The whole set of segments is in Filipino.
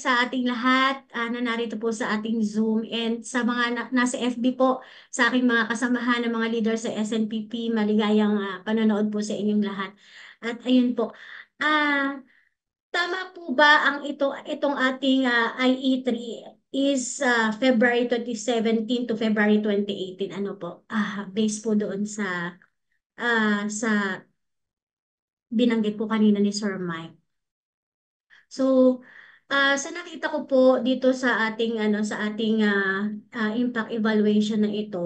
sa ating lahat uh, ano, na narito po sa ating Zoom and sa mga na, nasa FB po, sa aking mga kasamahan ng mga leader sa SNPP, maligayang uh, panonood po sa inyong lahat. At ayun po, ah, uh, tama po ba ang ito, itong ating uh, ah, IE3 is uh, February 2017 to February 2018? Ano po? uh, based po doon sa, uh, sa binanggit po kanina ni Sir Mike. So, Uh, sa nakita ko po dito sa ating ano sa ating uh, uh, impact evaluation na ito,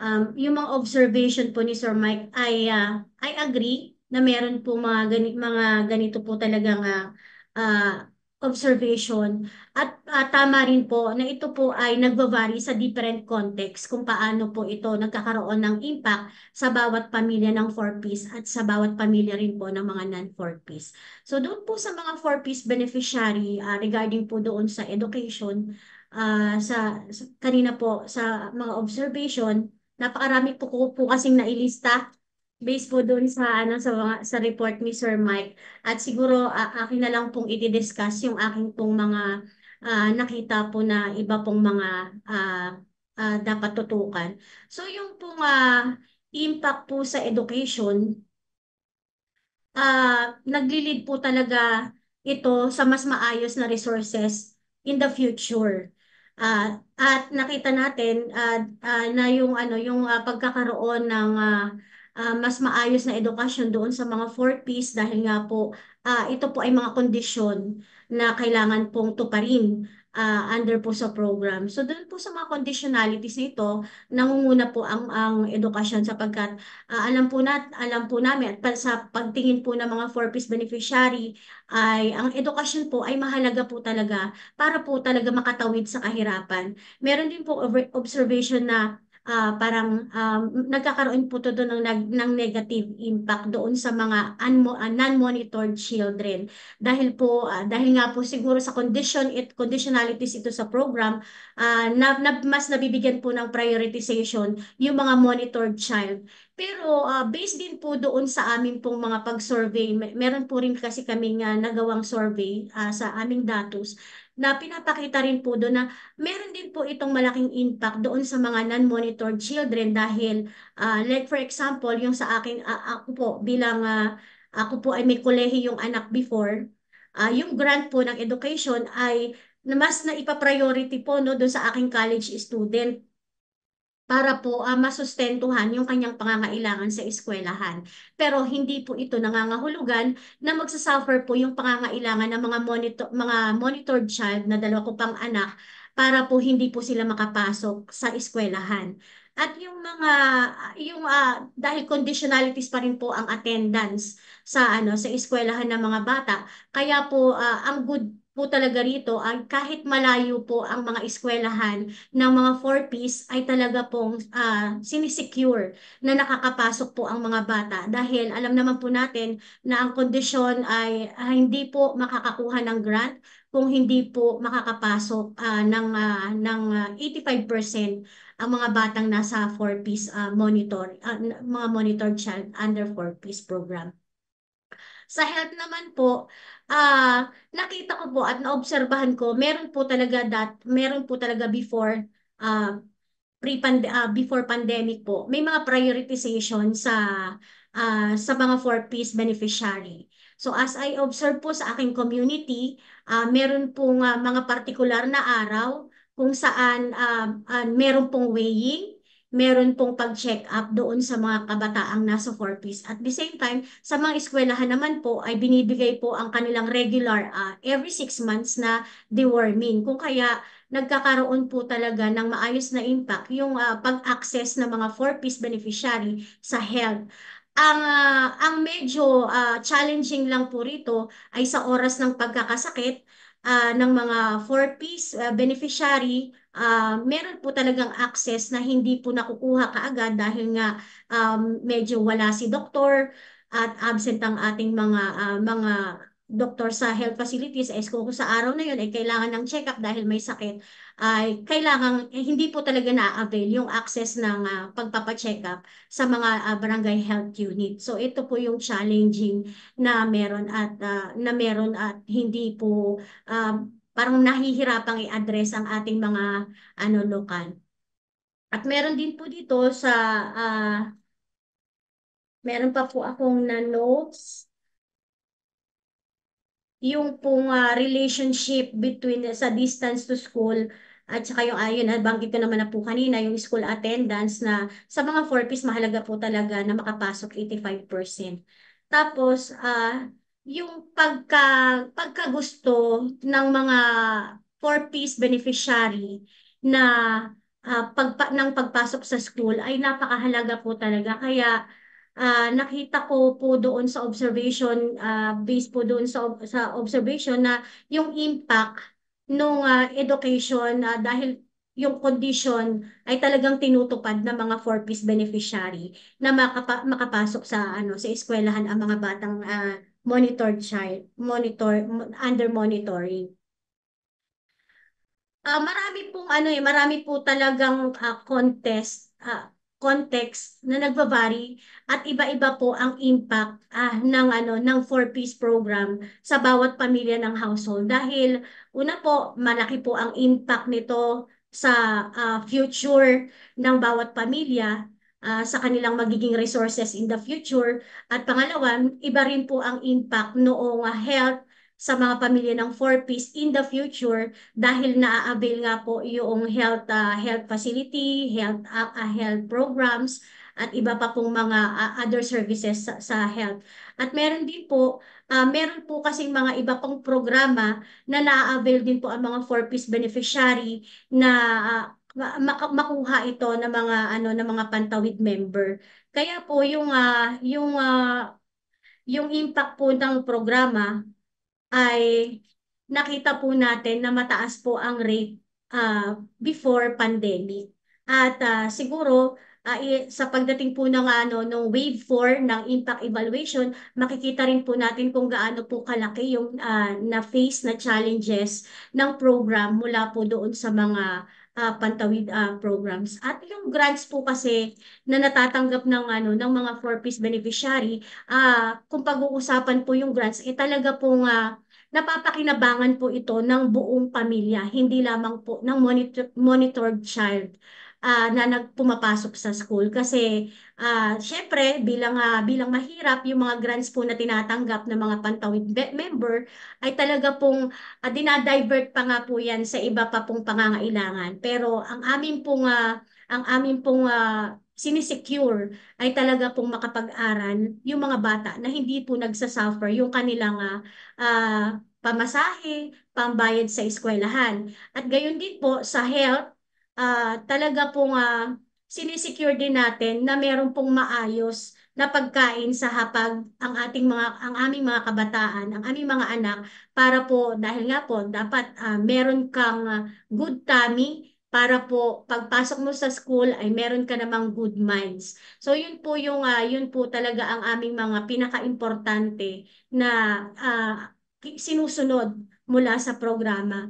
um, yung mga observation po ni Sir Mike ay uh, I agree na meron po mga ganit mga ganito po talagang uh, uh, observation at uh, tama rin po na ito po ay nagbavari sa different context kung paano po ito nagkakaroon ng impact sa bawat pamilya ng 4-piece at sa bawat pamilya rin po ng mga non-4-piece. So doon po sa mga 4-piece beneficiary uh, regarding po doon sa education, uh, sa, sa kanina po sa mga observation, napakarami po ko po kasing nailista based po doon sa ano sa mga, sa report ni Sir Mike at siguro uh, akin na lang pong i-discuss yung aking pong mga uh, nakita po na iba pong mga uh, uh, dapat tutukan. So yung pong uh, impact po sa education uh, naglilid po talaga ito sa mas maayos na resources in the future. Uh, at nakita natin uh, uh, na yung ano yung uh, pagkakaroon ng uh, uh, mas maayos na edukasyon doon sa mga 4Ps dahil nga po uh, ito po ay mga kondisyon na kailangan pong tuparin uh, under po sa program. So doon po sa mga conditionalities na ito, nangunguna po ang ang edukasyon sapagkat uh, alam po nat alam po namin at sa pagtingin po ng mga 4 piece beneficiary ay ang edukasyon po ay mahalaga po talaga para po talaga makatawid sa kahirapan. Meron din po observation na uh, parang um, nagkakaroon po to doon ng, ng, negative impact doon sa mga unmo, uh, non-monitored children. Dahil po, uh, dahil nga po siguro sa condition, it, conditionalities ito sa program, uh, na, na, mas nabibigyan po ng prioritization yung mga monitored child. Pero uh, based din po doon sa amin pong mga pag-survey, meron po rin kasi kaming nga nagawang survey uh, sa aming datos na pinapakita rin po doon na meron din po itong malaking impact doon sa mga non-monitored children dahil uh, like for example, yung sa akin, uh, ah, ako po bilang uh, ako po ay may kolehiyo yung anak before, uh, yung grant po ng education ay mas na ipa-priority po no, doon sa aking college student para po uh, masustentuhan yung kanyang pangangailangan sa eskwelahan. Pero hindi po ito nangangahulugan na magsasuffer po yung pangangailangan ng mga monitor mga monitored child na dalawa ko pang anak para po hindi po sila makapasok sa eskwelahan. At yung mga yung uh, dahil conditionalities pa rin po ang attendance sa ano sa eskwelahan ng mga bata, kaya po uh, ang good po talaga rito ay kahit malayo po ang mga eskwelahan ng mga 4Ps ay talaga pong uh, sinisecure na nakakapasok po ang mga bata dahil alam naman po natin na ang kondisyon ay uh, hindi po makakakuha ng grant kung hindi po makakapasok uh, ng uh, ng 85% ang mga batang nasa 4-piece uh, monitor uh, mga monitored child under 4-piece program. Sa health naman po, uh, nakita ko po at naobserbahan ko, meron po talaga that, meron po talaga before uh, ah, pre -pand uh, ah, before pandemic po, may mga prioritization sa uh, sa mga four-piece beneficiary. So as I observe po sa aking community, uh, meron pong uh, mga particular na araw kung saan uh, uh, meron pong weighing, meron pong pag-check up doon sa mga kabataang nasa 4Ps. At the same time, sa mga eskwelahan naman po ay binibigay po ang kanilang regular uh, every 6 months na deworming. Kung kaya nagkakaroon po talaga ng maayos na impact yung uh, pag-access ng mga 4Ps beneficiary sa health. Ang uh, ang medyo uh, challenging lang po rito ay sa oras ng pagkakasakit uh, ng mga 4Ps uh, beneficiary uh, meron po talagang access na hindi po nakukuha kaagad dahil nga um, medyo wala si doktor at absent ang ating mga uh, mga doktor sa health facilities ay eh, kung sa araw na yun ay eh, kailangan ng check-up dahil may sakit ay kailangan eh, hindi po talaga na-avail yung access ng uh, pagpapa-check-up sa mga uh, barangay health unit. So ito po yung challenging na meron at uh, na meron at hindi po uh, parang nahihirapang i-address ang ating mga ano lokal. At meron din po dito sa uh, meron pa po akong na notes yung pong uh, relationship between eh, sa distance to school at saka yung ayun, ah, nabanggit ko naman na po kanina, yung school attendance na sa mga 4 mahalaga po talaga na makapasok 85%. Tapos, uh, yung pagka, pagkagusto ng mga four-piece beneficiary na uh, pagpa, ng pagpasok sa school ay napakahalaga po talaga. Kaya uh, nakita ko po doon sa observation, uh, based po doon sa, sa observation na yung impact ng uh, education uh, dahil yung condition ay talagang tinutupad ng mga four-piece beneficiary na makapa- makapasok sa ano sa eskwelahan ang mga batang uh, monitored child, monitor, under monitoring. Uh, marami pong ano eh, marami po talagang uh, contest, uh, context na nagbabari at iba-iba po ang impact uh, ng ano ng 4 piece program sa bawat pamilya ng household dahil una po malaki po ang impact nito sa uh, future ng bawat pamilya Ah, sa kanilang magiging resources in the future. At pangalawa, iba rin po ang impact noong uh, health sa mga pamilya ng 4-piece in the future dahil naa-avail nga po yung health uh, health facility, health uh, uh, health programs at iba pa pong mga uh, other services sa, sa health. At meron din po, uh, meron po kasing mga iba pang programa na naa-avail din po ang mga 4-piece beneficiary na uh, makuha ito ng mga ano ng mga Pantawid member. Kaya po yung uh, yung uh, yung impact po ng programa ay nakita po natin na mataas po ang rate uh, before pandemic. At uh, siguro uh, sa pagdating po ng ano ng wave 4 ng impact evaluation, makikita rin po natin kung gaano po kalaki yung uh, na face na challenges ng program mula po doon sa mga uh, pantawid uh, programs. At yung grants po kasi na natatanggap ng ano ng mga for-peace beneficiary, uh, kung pag-uusapan po yung grants, eh talaga pong uh, napapakinabangan po ito ng buong pamilya, hindi lamang po ng monitor- monitored child uh, na nagpumapasok sa school kasi uh, syempre bilang uh, bilang mahirap yung mga grants po na tinatanggap ng mga pantawid member ay talaga pong uh, dinadivert pa nga po yan sa iba pa pong pangangailangan pero ang amin pong uh, ang amin pong uh, sinisecure ay talaga pong makapag-aral yung mga bata na hindi po nagsasuffer yung kanilang uh, uh, pamasahe, pambayad sa eskwelahan. At gayon din po sa health, uh, talaga pong uh, sinisecure din natin na meron pong maayos na pagkain sa hapag ang ating mga ang aming mga kabataan, ang aming mga anak para po dahil nga po dapat uh, meron kang good tummy para po pagpasok mo sa school ay meron ka namang good minds. So yun po yung uh, yun po talaga ang aming mga pinakaimportante na uh, sinusunod mula sa programa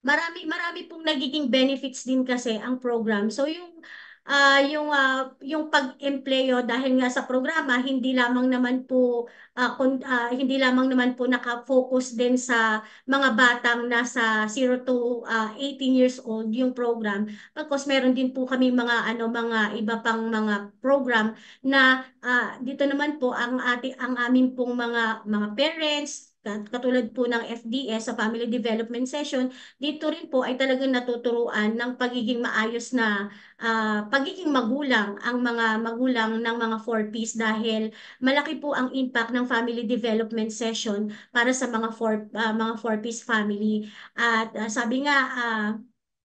marami marami pong nagiging benefits din kasi ang program. So yung uh, yung uh, yung pag-empleyo dahil nga sa programa hindi lamang naman po uh, uh, hindi lamang naman po naka-focus din sa mga batang nasa 0 to uh, 18 years old yung program. Because meron din po kami mga ano mga iba pang mga program na uh, dito naman po ang ati ang amin pong mga mga parents, katulad po ng FDS sa Family Development Session, dito rin po ay talagang natuturuan ng pagiging maayos na uh, pagiging magulang ang mga magulang ng mga 4Ps dahil malaki po ang impact ng Family Development Session para sa mga 4 uh, ah, mga 4Ps family. At uh, sabi nga uh,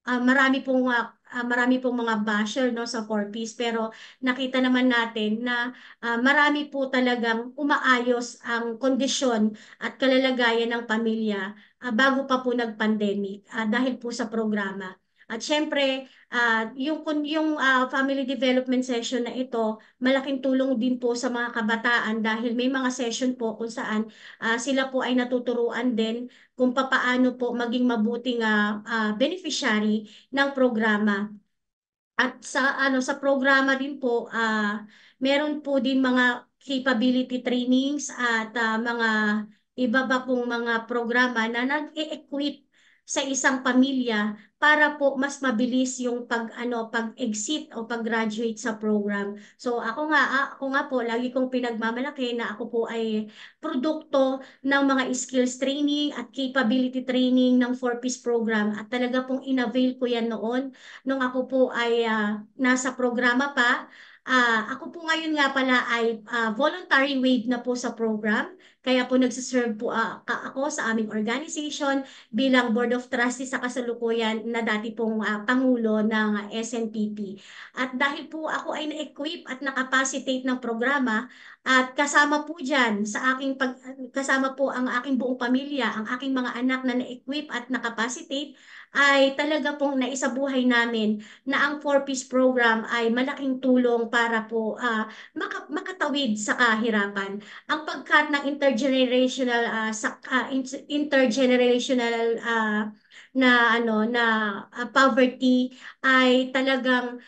uh, marami pong uh, uh, marami pong mga basher no sa four piece pero nakita naman natin na uh, marami po talagang umaayos ang kondisyon at kalalagayan ng pamilya uh, bago pa po nag-pandemic uh, dahil po sa programa. At syempre, uh, yung, yung uh, family development session na ito, malaking tulong din po sa mga kabataan dahil may mga session po kung saan uh, sila po ay natuturuan din kung papaano po maging mabuting uh, uh, beneficiary ng programa. At sa ano sa programa din po, uh, meron po din mga capability trainings at uh, mga iba ba pong mga programa na nag-equip sa isang pamilya para po mas mabilis yung pag ano pag-exit o pag-graduate sa program. So ako nga ako nga po lagi kong pinagmamalaki na ako po ay produkto ng mga skills training at capability training ng 4PIS program at talaga pong inavail ko yan noon nung ako po ay uh, nasa programa pa Uh, ako po ngayon nga pala ay uh, voluntary wave na po sa program. Kaya po nagsiserve po uh, ako sa aming organization bilang Board of Trustees sa kasalukuyan na dati pong uh, Pangulo ng SNPP. At dahil po ako ay na-equip at nakapacitate ng programa at kasama po dyan sa aking pag, kasama po ang aking buong pamilya, ang aking mga anak na na-equip at nakapacitate ay talaga pong naisabuhay namin na ang 4-piece program ay malaking tulong para po uh, maka- makatawid sa kahirapan. Ang pagkat ng intergenerational uh, sa, uh, intergenerational uh, na ano na uh, poverty ay talagang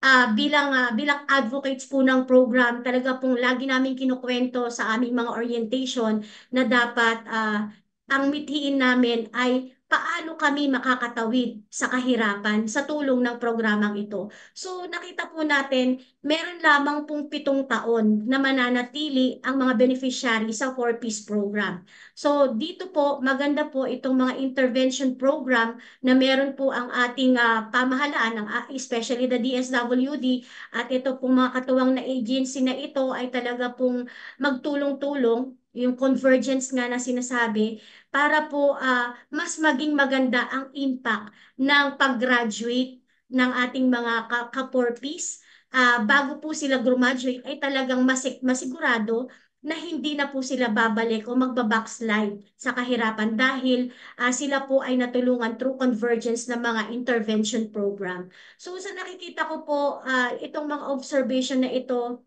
uh, bilang uh, bilang advocates po ng program, talaga pong lagi namin kinukuwento sa aming mga orientation na dapat uh, ang mithiin namin ay paano kami makakatawid sa kahirapan sa tulong ng programang ito. So nakita po natin, meron lamang pong pitong taon na mananatili ang mga beneficiary sa 4-piece program. So dito po, maganda po itong mga intervention program na meron po ang ating uh, pamahalaan, ang, uh, especially the DSWD at ito pong mga katuwang na agency na ito ay talaga pong magtulong-tulong yung convergence nga na sinasabi, para po uh, mas maging maganda ang impact ng pag-graduate ng ating mga ka-porpis uh, ah, bago po sila graduate ay talagang masik masigurado na hindi na po sila babalik o magbabackslide sa kahirapan dahil uh, sila po ay natulungan through convergence ng mga intervention program. So sa nakikita ko po uh, itong mga observation na ito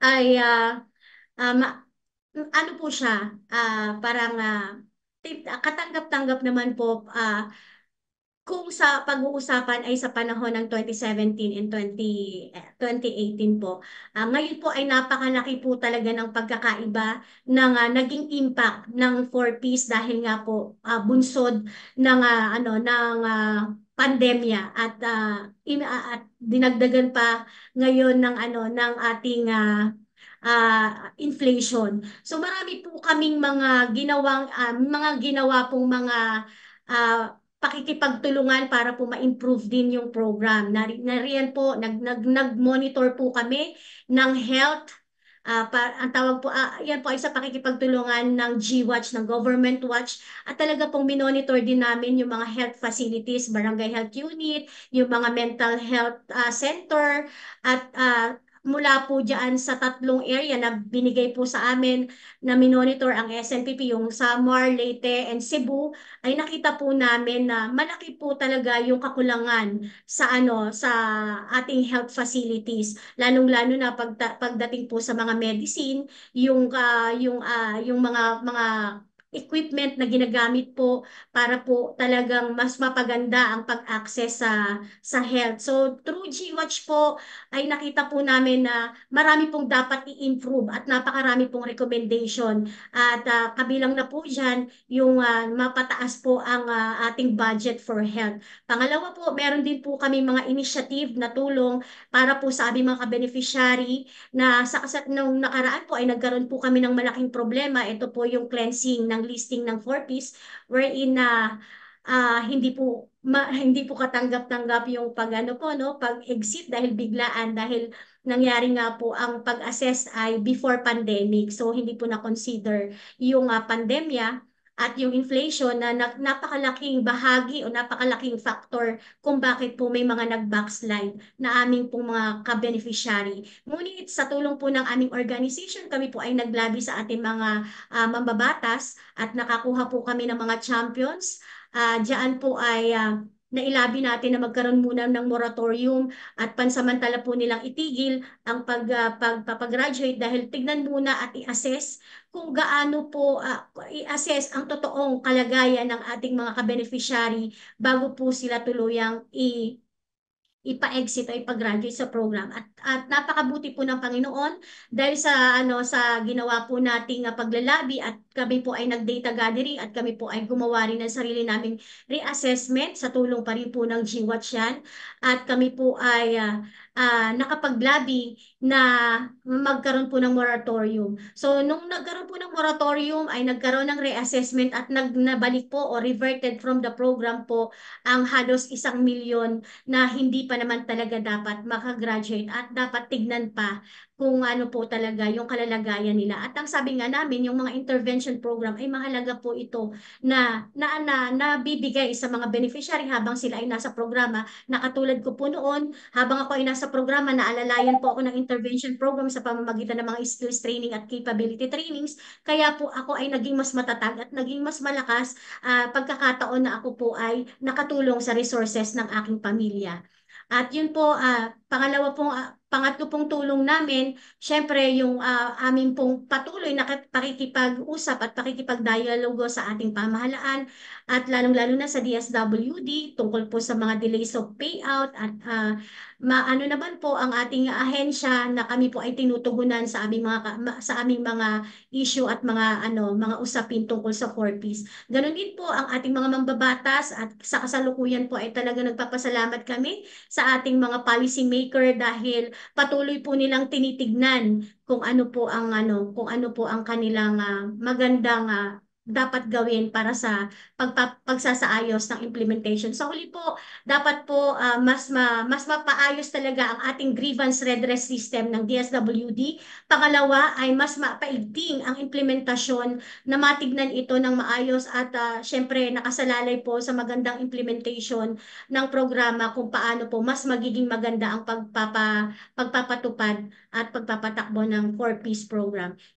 ay uh, uh, ano po siya, uh, parang uh, katanggap-tanggap naman po uh, kung sa pag-uusapan ay sa panahon ng 2017 and 20, 2018 eh, po. Uh, ngayon po ay napakalaki po talaga ng pagkakaiba ng uh, naging impact ng 4Ps dahil nga po uh, bunsod ng uh, ano ng uh, pandemya at uh, in, uh, at dinagdagan pa ngayon ng ano ng ating uh, uh, inflation. So marami po kaming mga ginawang uh, mga ginawa pong mga uh, pakikipagtulungan para po ma-improve din yung program. Nari, nariyan po nag nag nag-monitor po kami ng health uh, pa, ang tawag po, uh, yan po ay sa pakikipagtulungan ng G-Watch, ng Government Watch, at talaga pong minonitor din namin yung mga health facilities, barangay health unit, yung mga mental health uh, center, at uh, mula po dyan sa tatlong area na binigay po sa amin na minonitor ang SNPP, yung Samar, Leyte, and Cebu, ay nakita po namin na malaki po talaga yung kakulangan sa ano sa ating health facilities, lalong-lalo na pagdating po sa mga medicine, yung uh, yung uh, yung mga mga equipment na ginagamit po para po talagang mas mapaganda ang pag-access sa sa health. So through GWatch po ay nakita po namin na marami pong dapat i-improve at napakarami pong recommendation at uh, kabilang na po diyan yung uh, mapataas po ang uh, ating budget for health. Pangalawa po, meron din po kami mga initiative na tulong para po sa aming mga beneficiary na sa nung nakaraan po ay nagkaroon po kami ng malaking problema. Ito po yung cleansing ng ng listing ng four piece wherein na uh, uh, hindi po ma, hindi po katanggap-tanggap yung pagano po no pag exit dahil biglaan dahil nangyari nga po ang pag-assess ay before pandemic so hindi po na consider yung uh, pandemya at yung inflation na napakalaking bahagi o napakalaking factor kung bakit po may mga nag-backslide na aming pong mga ka-beneficiary. Ngunit sa tulong po ng aming organization, kami po ay naglabi sa ating mga uh, mambabatas at nakakuha po kami ng mga champions. Uh, ah, diyan po ay uh, nailabi natin na magkaroon muna ng moratorium at pansamantala po nilang itigil ang pag, uh, ah, pagpapagraduate dahil tignan muna at i-assess kung gaano po uh, i-assess ang totoong kalagayan ng ating mga kabeneficiary bago po sila tuluyang i ipa-exit o ipa-graduate sa program. At, at napakabuti po ng Panginoon dahil sa ano sa ginawa po nating ah, paglalabi at kami po ay nag-data gathering at kami po ay gumawa rin ng sarili naming reassessment sa tulong pa rin po ng GWatch yan. At kami po ay uh, uh, ah, nakapaglabi na magkaroon po ng moratorium. So nung nagkaroon po ng moratorium ay nagkaroon ng reassessment at nagnabalik po o reverted from the program po ang halos isang milyon na hindi pa naman talaga dapat makagraduate at dapat tignan pa kung ano po talaga yung kalalagayan nila. At ang sabi nga namin, yung mga intervention program ay mahalaga po ito na na, na nabibigay sa mga beneficiary habang sila ay nasa programa. Nakatulad ko po noon, habang ako ay nasa programa, naalalayan po ako ng intervention program sa pamamagitan ng mga skills training at capability trainings. Kaya po ako ay naging mas matatag at naging mas malakas uh, pagkakataon na ako po ay nakatulong sa resources ng aking pamilya. At yun po, uh, pangalawa pong uh, Pangatlo pong tulong namin, syempre yung uh, aming pong patuloy na pakikipag-usap at pakikipag-dialogo sa ating pamahalaan at lalong-lalo na sa DSWD tungkol po sa mga delays of payout at uh, maano naman po ang ating ahensya na kami po ay tinutugunan sa aming mga sa aming mga issue at mga ano mga usapin tungkol sa four piece. Ganun din po ang ating mga mambabatas at sa kasalukuyan po ay talaga nagpapasalamat kami sa ating mga policy maker dahil patuloy po nilang tinitignan kung ano po ang ano kung ano po ang kanilang uh, magandang uh, dapat gawin para sa pagpagsasaayos ng implementation. Sa huli po, dapat po uh, mas ma, mas mapaayos talaga ang ating grievance redress system ng DSWD. Pangalawa ay mas mapaigting ang implementasyon na matignan ito ng maayos at uh, syempre nakasalalay po sa magandang implementation ng programa kung paano po mas magiging maganda ang pagpapa, pagpapatupad at pagpapatakbo ng 4 piece program.